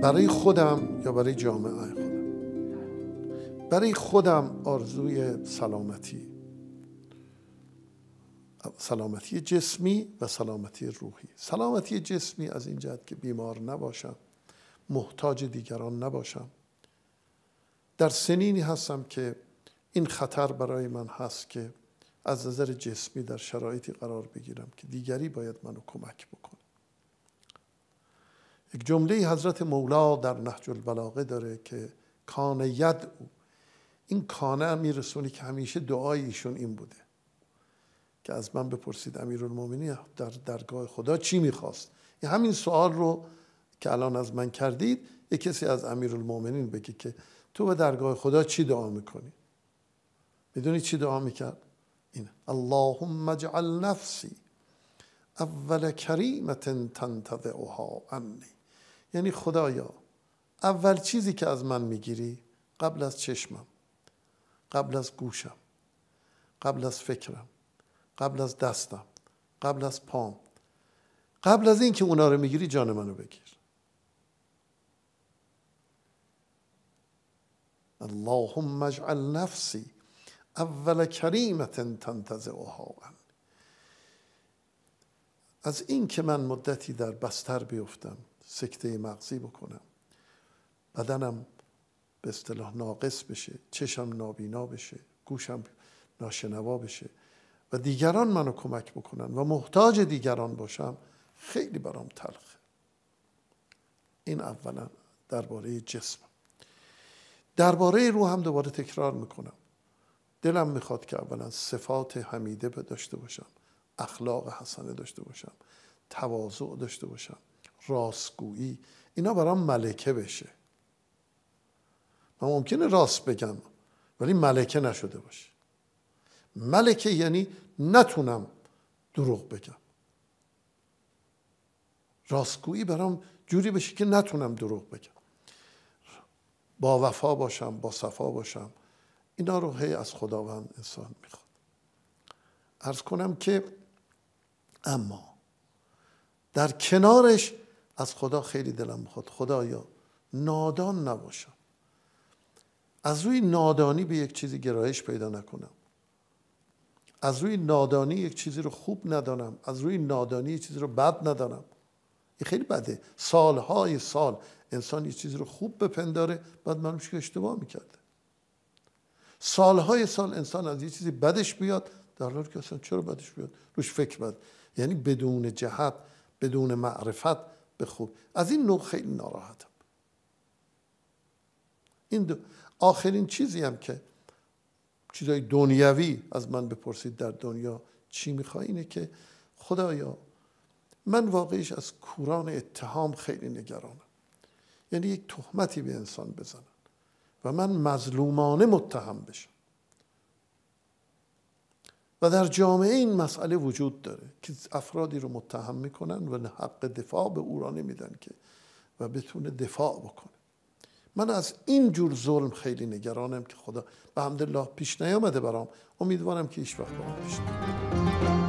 برای خودم یا برای جامعه خودم برای خودم آرزوی سلامتی سلامتی جسمی و سلامتی روحی سلامتی جسمی از این جهت که بیمار نباشم محتاج دیگران نباشم در سنینی هستم که این خطر برای من هست که از نظر جسمی در شرایطی قرار بگیرم که دیگری باید منو کمک بکنه یک جمله حضرت مولا در نهج البلاغه داره که کان ید او این کانه امیرسونی که همیشه دعای ایشون این بوده که از من بپرسید امیرالمومنین در درگاه خدا چی میخواست این همین سوال رو که الان از من کردید یه کسی از المومنین بگه که تو به درگاه خدا چی دعا میکنی میدونی چی دعا میکرد این. اللهم اجعل نفسی اول کریمت تنتظعها عنی یعنی خدایا اول چیزی که از من میگیری قبل از چشمم قبل از گوشم قبل از فکرم قبل از دستم قبل از پام قبل از اینکه اونا رو میگیری جان منو بگیر اللهم اجعل نفسی اول کریمت تنتزعها از اینکه من مدتی در بستر بیفتم سکته مغزی بکنم بدنم به اصطلاح ناقص بشه چشم نابینا بشه گوشم ناشنوا بشه و دیگران منو کمک بکنن و محتاج دیگران باشم خیلی برام تلخه این اولا درباره جسم درباره روحم هم دوباره تکرار میکنم دلم میخواد که اولا صفات حمیده داشته باشم اخلاق حسنه داشته باشم تواضع داشته باشم راستگویی اینا برام ملکه بشه من ممکنه راست بگم ولی ملکه نشده باشه ملکه یعنی نتونم دروغ بگم راستگویی برام جوری بشه که نتونم دروغ بگم با وفا باشم با صفا باشم اینا رو هی از خداوند انسان میخواد ارز کنم که اما در کنارش از خدا خیلی دلم میخواد خدایا نادان نباشم از روی نادانی به یک چیزی گرایش پیدا نکنم از روی نادانی یک چیزی رو خوب ندانم از روی نادانی یک چیزی رو بد ندانم این خیلی بده سالهای سال انسان یه چیزی رو خوب بپنداره بعد معلوم که اشتباه میکرده سالهای سال انسان از یه چیزی بدش بیاد در حالی که اصلا چرا بدش بیاد روش فکر بد یعنی بدون جهت بدون معرفت به خوب از این نوع خیلی ناراحتم این دو آخرین چیزی هم که چیزای دنیوی از من بپرسید در دنیا چی میخوای اینه که خدایا من واقعیش از کوران اتهام خیلی نگرانم یعنی یک تهمتی به انسان بزنن و من مظلومانه متهم بشم و در جامعه این مسئله وجود داره که افرادی رو متهم میکنن و حق دفاع به او را نمیدن که و بتونه دفاع بکنه من از این جور ظلم خیلی نگرانم که خدا به حمدالله پیش نیامده برام امیدوارم که هیچ وقت برام پیش نیامده